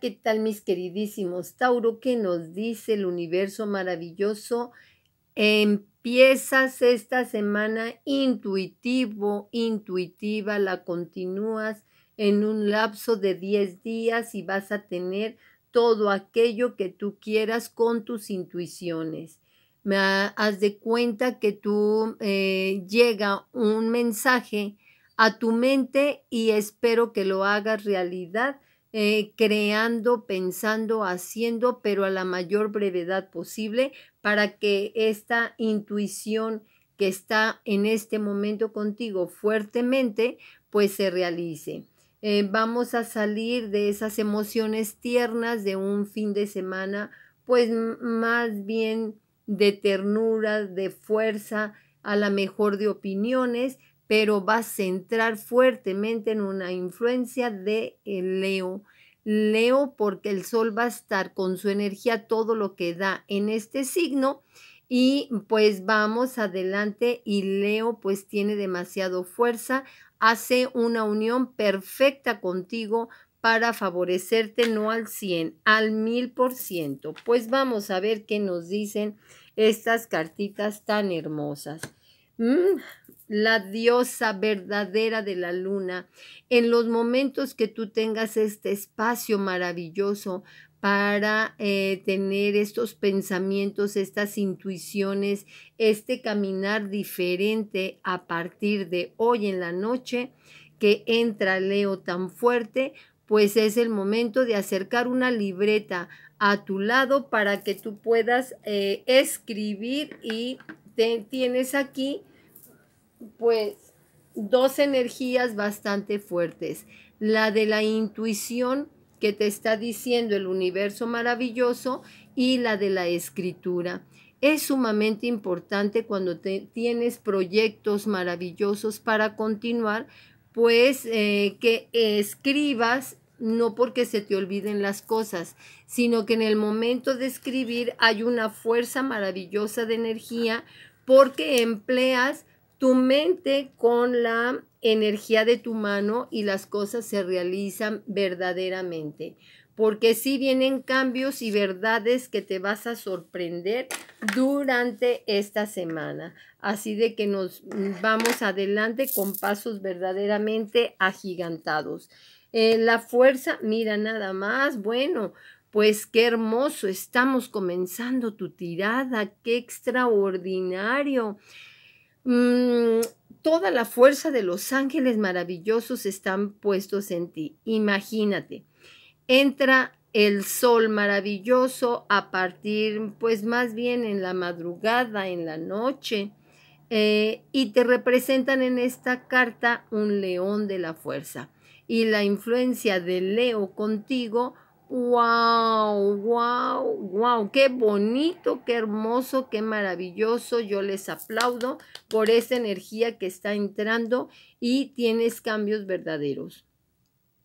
¿Qué tal mis queridísimos Tauro? ¿Qué nos dice el universo maravilloso? Empiezas esta semana intuitivo, intuitiva, la continúas en un lapso de 10 días y vas a tener todo aquello que tú quieras con tus intuiciones. Me haz de cuenta que tú eh, llega un mensaje a tu mente y espero que lo hagas realidad eh, creando, pensando, haciendo, pero a la mayor brevedad posible para que esta intuición que está en este momento contigo fuertemente, pues se realice. Eh, vamos a salir de esas emociones tiernas de un fin de semana, pues más bien de ternura, de fuerza, a la mejor de opiniones, pero va a centrar fuertemente en una influencia de eh, Leo. Leo porque el Sol va a estar con su energía todo lo que da en este signo y pues vamos adelante y Leo pues tiene demasiado fuerza, hace una unión perfecta contigo para favorecerte no al 100, al ciento Pues vamos a ver qué nos dicen estas cartitas tan hermosas. Mm, la diosa verdadera de la luna, en los momentos que tú tengas este espacio maravilloso para eh, tener estos pensamientos, estas intuiciones, este caminar diferente a partir de hoy en la noche que entra Leo tan fuerte, pues es el momento de acercar una libreta a tu lado para que tú puedas eh, escribir y tienes aquí pues dos energías bastante fuertes. La de la intuición que te está diciendo el universo maravilloso y la de la escritura. Es sumamente importante cuando te, tienes proyectos maravillosos para continuar, pues eh, que escribas no porque se te olviden las cosas, sino que en el momento de escribir hay una fuerza maravillosa de energía porque empleas tu mente con la energía de tu mano y las cosas se realizan verdaderamente. Porque si sí vienen cambios y verdades que te vas a sorprender durante esta semana. Así de que nos vamos adelante con pasos verdaderamente agigantados. Eh, la fuerza, mira nada más, bueno, pues qué hermoso, estamos comenzando tu tirada, qué extraordinario. Mm, toda la fuerza de los ángeles maravillosos están puestos en ti. Imagínate, entra el sol maravilloso a partir, pues más bien en la madrugada, en la noche, eh, y te representan en esta carta un león de la fuerza. Y la influencia de Leo contigo Wow, wow, wow, qué bonito, qué hermoso, qué maravilloso. Yo les aplaudo por esa energía que está entrando y tienes cambios verdaderos.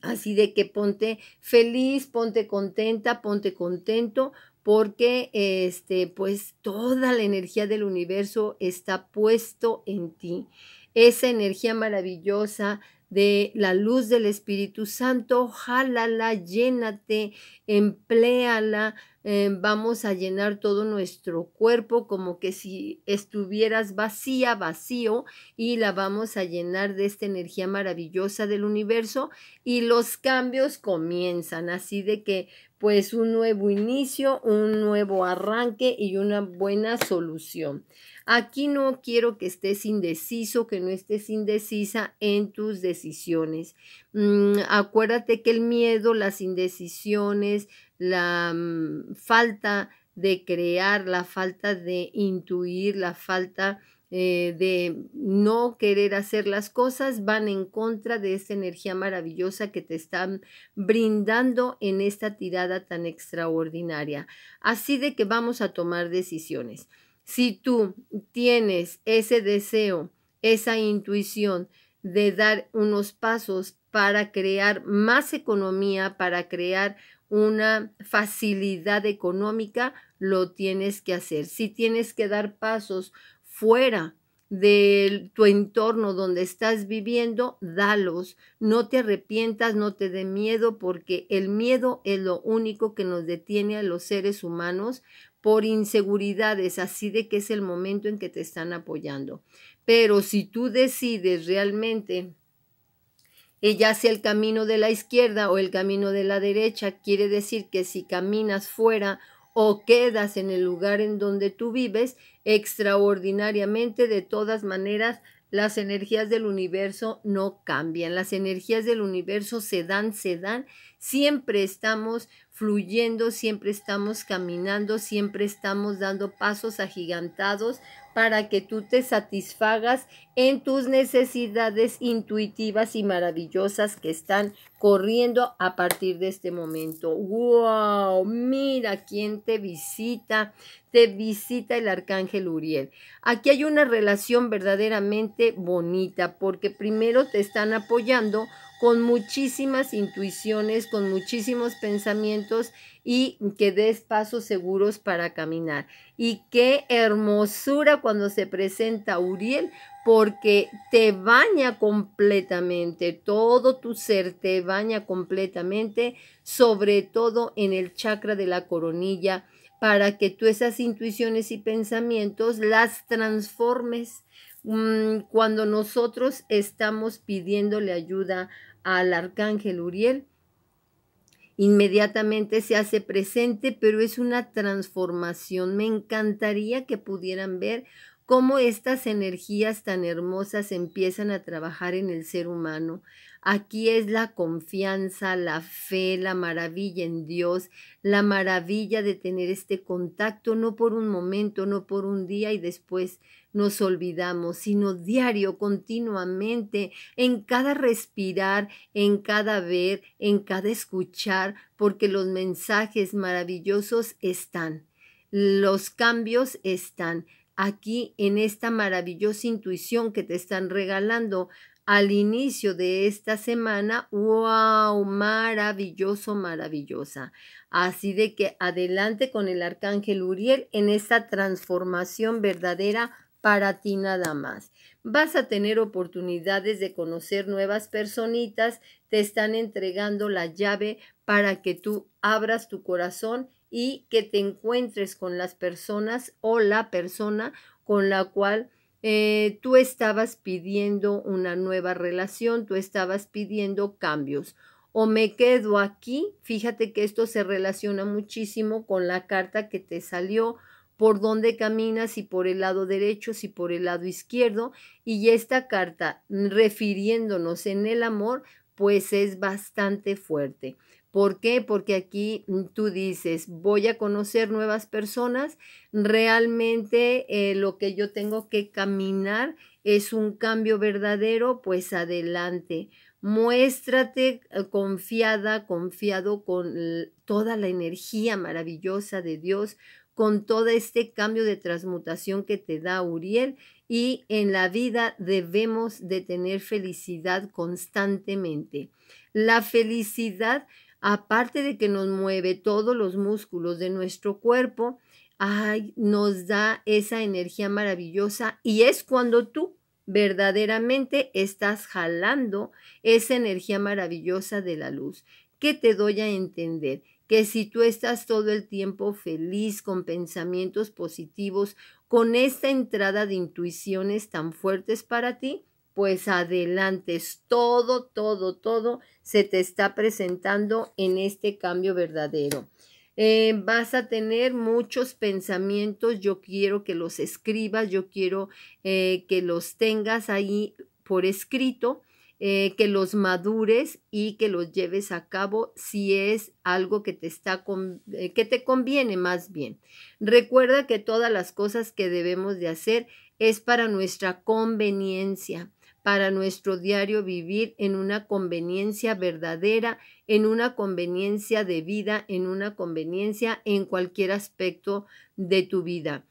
Así de que ponte feliz, ponte contenta, ponte contento, porque este, pues toda la energía del universo está puesto en ti. Esa energía maravillosa de la luz del Espíritu Santo, jálala, llénate, empléala, eh, vamos a llenar todo nuestro cuerpo como que si estuvieras vacía, vacío, y la vamos a llenar de esta energía maravillosa del universo y los cambios comienzan, así de que pues un nuevo inicio, un nuevo arranque y una buena solución. Aquí no quiero que estés indeciso, que no estés indecisa en tus decisiones. Mm, acuérdate que el miedo, las indecisiones, la mm, falta de crear, la falta de intuir, la falta eh, de no querer hacer las cosas van en contra de esta energía maravillosa que te están brindando en esta tirada tan extraordinaria. Así de que vamos a tomar decisiones. Si tú tienes ese deseo, esa intuición de dar unos pasos para crear más economía, para crear una facilidad económica, lo tienes que hacer. Si tienes que dar pasos fuera de tu entorno donde estás viviendo, dalos. No te arrepientas, no te dé miedo, porque el miedo es lo único que nos detiene a los seres humanos por inseguridades, así de que es el momento en que te están apoyando. Pero si tú decides realmente ya sea el camino de la izquierda o el camino de la derecha, quiere decir que si caminas fuera o quedas en el lugar en donde tú vives, extraordinariamente de todas maneras las energías del universo no cambian, las energías del universo se dan, se dan, siempre estamos fluyendo, siempre estamos caminando, siempre estamos dando pasos agigantados para que tú te satisfagas en tus necesidades intuitivas y maravillosas que están corriendo a partir de este momento. ¡Wow! Mira quién te visita. Te visita el arcángel Uriel. Aquí hay una relación verdaderamente bonita porque primero te están apoyando con muchísimas intuiciones, con muchísimos pensamientos y que des pasos seguros para caminar. Y qué hermosura cuando se presenta Uriel porque te baña completamente, todo tu ser te baña completamente, sobre todo en el chakra de la coronilla, para que tú esas intuiciones y pensamientos las transformes mm, cuando nosotros estamos pidiéndole ayuda al arcángel Uriel. Inmediatamente se hace presente, pero es una transformación. Me encantaría que pudieran ver cómo estas energías tan hermosas empiezan a trabajar en el ser humano. Aquí es la confianza, la fe, la maravilla en Dios, la maravilla de tener este contacto, no por un momento, no por un día y después nos olvidamos, sino diario, continuamente, en cada respirar, en cada ver, en cada escuchar, porque los mensajes maravillosos están, los cambios están, aquí en esta maravillosa intuición que te están regalando al inicio de esta semana. ¡Wow! Maravilloso, maravillosa. Así de que adelante con el arcángel Uriel en esta transformación verdadera para ti nada más. Vas a tener oportunidades de conocer nuevas personitas, te están entregando la llave para que tú abras tu corazón y que te encuentres con las personas o la persona con la cual eh, tú estabas pidiendo una nueva relación, tú estabas pidiendo cambios. O me quedo aquí, fíjate que esto se relaciona muchísimo con la carta que te salió, por dónde caminas, si por el lado derecho, si por el lado izquierdo. Y esta carta, refiriéndonos en el amor, pues es bastante fuerte. ¿Por qué? Porque aquí mm, tú dices, voy a conocer nuevas personas, realmente eh, lo que yo tengo que caminar es un cambio verdadero, pues adelante. Muéstrate eh, confiada, confiado con toda la energía maravillosa de Dios, con todo este cambio de transmutación que te da Uriel y en la vida debemos de tener felicidad constantemente. La felicidad aparte de que nos mueve todos los músculos de nuestro cuerpo, ay, nos da esa energía maravillosa y es cuando tú verdaderamente estás jalando esa energía maravillosa de la luz. ¿Qué te doy a entender? Que si tú estás todo el tiempo feliz, con pensamientos positivos, con esta entrada de intuiciones tan fuertes para ti, pues adelante, todo, todo, todo se te está presentando en este cambio verdadero. Eh, vas a tener muchos pensamientos, yo quiero que los escribas, yo quiero eh, que los tengas ahí por escrito, eh, que los madures y que los lleves a cabo si es algo que te, está que te conviene más bien. Recuerda que todas las cosas que debemos de hacer es para nuestra conveniencia para nuestro diario vivir en una conveniencia verdadera, en una conveniencia de vida, en una conveniencia en cualquier aspecto de tu vida.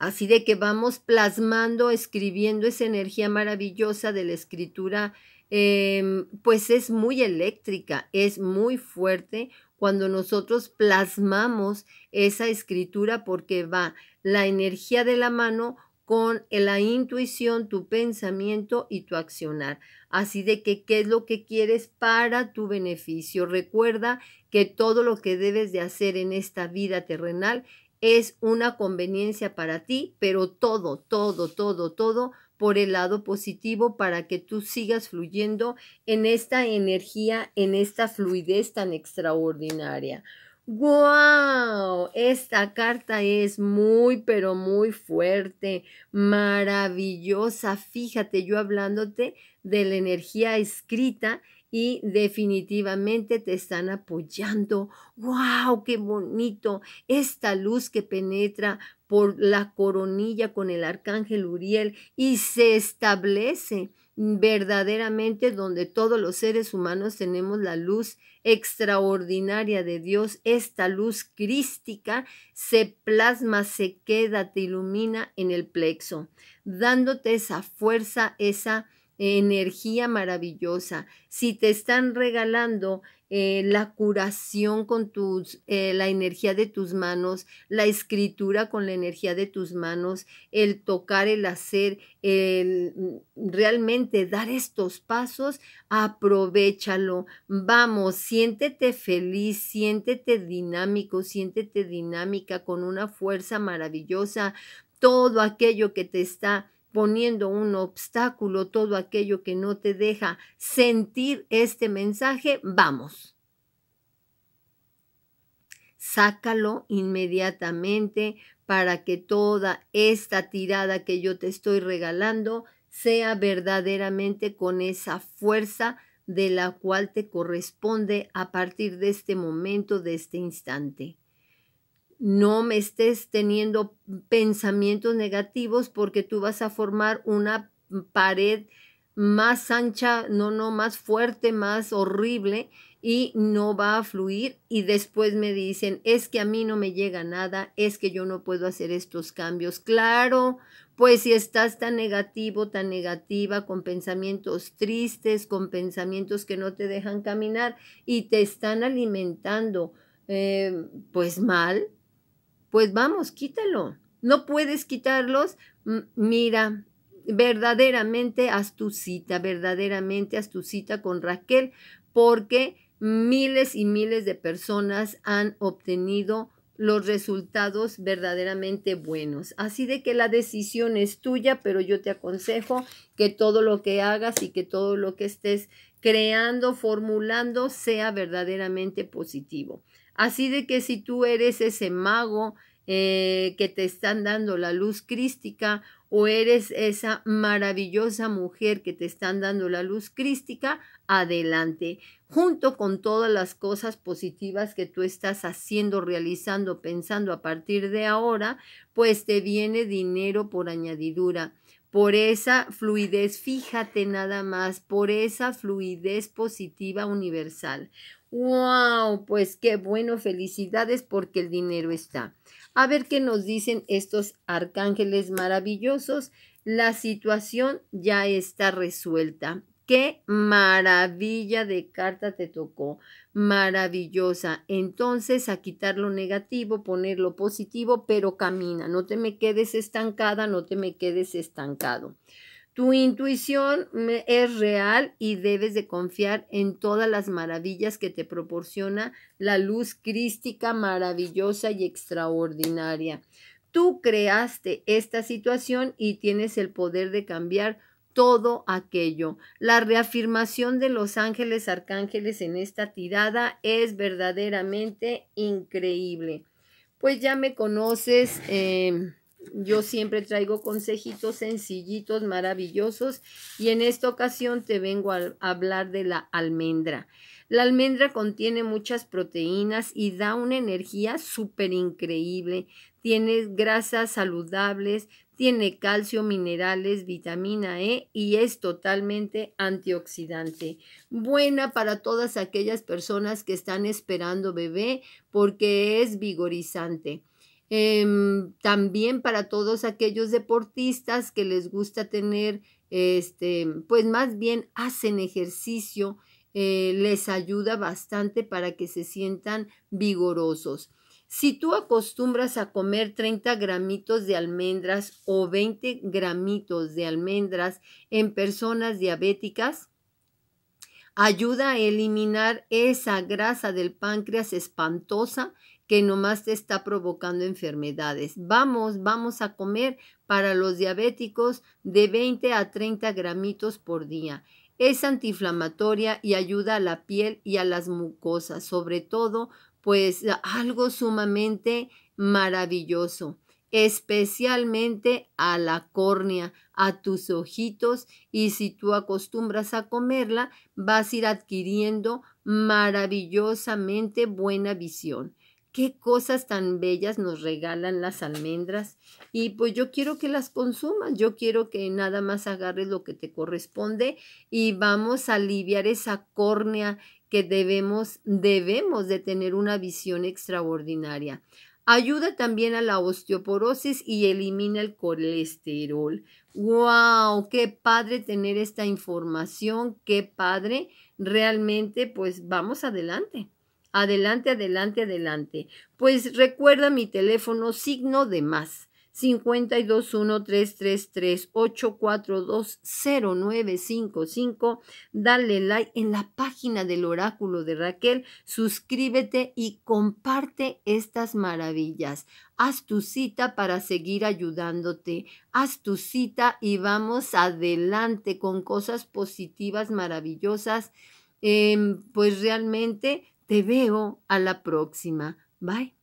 Así de que vamos plasmando, escribiendo esa energía maravillosa de la escritura, em, pues es muy eléctrica, es muy fuerte cuando nosotros plasmamos esa escritura porque va la energía de la mano con la intuición, tu pensamiento y tu accionar. Así de que, ¿qué es lo que quieres para tu beneficio? Recuerda que todo lo que debes de hacer en esta vida terrenal es una conveniencia para ti, pero todo, todo, todo, todo por el lado positivo para que tú sigas fluyendo en esta energía, en esta fluidez tan extraordinaria. ¡Wow! Esta carta es muy, pero muy fuerte, maravillosa. Fíjate, yo hablándote de la energía escrita y definitivamente te están apoyando. ¡Wow! ¡Qué bonito! Esta luz que penetra por la coronilla con el arcángel Uriel y se establece verdaderamente donde todos los seres humanos tenemos la luz extraordinaria de Dios, esta luz crística se plasma, se queda, te ilumina en el plexo, dándote esa fuerza, esa energía maravillosa. Si te están regalando eh, la curación con tus, eh, la energía de tus manos, la escritura con la energía de tus manos, el tocar, el hacer, el mm, realmente dar estos pasos, aprovechalo. Vamos, siéntete feliz, siéntete dinámico, siéntete dinámica con una fuerza maravillosa. Todo aquello que te está poniendo un obstáculo, todo aquello que no te deja sentir este mensaje, vamos. Sácalo inmediatamente para que toda esta tirada que yo te estoy regalando sea verdaderamente con esa fuerza de la cual te corresponde a partir de este momento, de este instante no me estés teniendo pensamientos negativos porque tú vas a formar una pared más ancha, no, no, más fuerte, más horrible y no va a fluir y después me dicen, es que a mí no me llega nada, es que yo no puedo hacer estos cambios. Claro, pues si estás tan negativo, tan negativa, con pensamientos tristes, con pensamientos que no te dejan caminar y te están alimentando eh, pues mal, pues vamos, quítalo. No puedes quitarlos. Mira, verdaderamente haz tu cita, verdaderamente haz tu cita con Raquel, porque miles y miles de personas han obtenido los resultados verdaderamente buenos. Así de que la decisión es tuya, pero yo te aconsejo que todo lo que hagas y que todo lo que estés creando, formulando, sea verdaderamente positivo. Así de que si tú eres ese mago eh, que te están dando la luz crística o eres esa maravillosa mujer que te están dando la luz crística, adelante, junto con todas las cosas positivas que tú estás haciendo, realizando, pensando a partir de ahora, pues te viene dinero por añadidura. Por esa fluidez, fíjate nada más, por esa fluidez positiva universal. ¡Wow! Pues qué bueno, felicidades porque el dinero está a ver qué nos dicen estos arcángeles maravillosos. La situación ya está resuelta. Qué maravilla de carta te tocó. Maravillosa. Entonces, a quitar lo negativo, poner lo positivo, pero camina. No te me quedes estancada, no te me quedes estancado. Tu intuición es real y debes de confiar en todas las maravillas que te proporciona la luz crística maravillosa y extraordinaria. Tú creaste esta situación y tienes el poder de cambiar todo aquello. La reafirmación de los ángeles arcángeles en esta tirada es verdaderamente increíble. Pues ya me conoces. Em, yo siempre traigo consejitos sencillitos, maravillosos, y en esta ocasión te vengo a hablar de la almendra. La almendra contiene muchas proteínas y da una energía súper increíble. Tiene grasas saludables, tiene calcio, minerales, vitamina E y es totalmente antioxidante. Buena para todas aquellas personas que están esperando bebé porque es vigorizante. Em, también para todos aquellos deportistas que les gusta tener, este, pues más bien hacen ejercicio, eh, les ayuda bastante para que se sientan vigorosos. Si tú acostumbras a comer 30 gramitos de almendras o 20 gramitos de almendras en personas diabéticas, ayuda a eliminar esa grasa del páncreas espantosa que nomás te está provocando enfermedades. Vamos, vamos a comer para los diabéticos de 20 a 30 gramitos por día. Es antiinflamatoria y ayuda a la piel y a las mucosas, sobre todo, pues algo sumamente maravilloso especialmente a la córnea, a tus ojitos y si tú acostumbras a comerla, vas a ir adquiriendo maravillosamente buena visión. Qué cosas tan bellas nos regalan las almendras y pues yo quiero que las consumas, yo quiero que nada más agarres lo que te corresponde y vamos a aliviar esa córnea que debemos debemos de tener una visión extraordinaria. Ayuda también a la osteoporosis y elimina el colesterol. ¡Wow! ¡Qué padre tener esta información! ¡Qué padre! Realmente, pues vamos adelante. Adelante, adelante, adelante. Pues recuerda mi teléfono signo de más 521 333 Dale like en la página del oráculo de Raquel, suscríbete y comparte estas maravillas. Haz tu cita para seguir ayudándote. Haz tu cita y vamos adelante con cosas positivas, maravillosas. Em, pues realmente te veo a la próxima. Bye.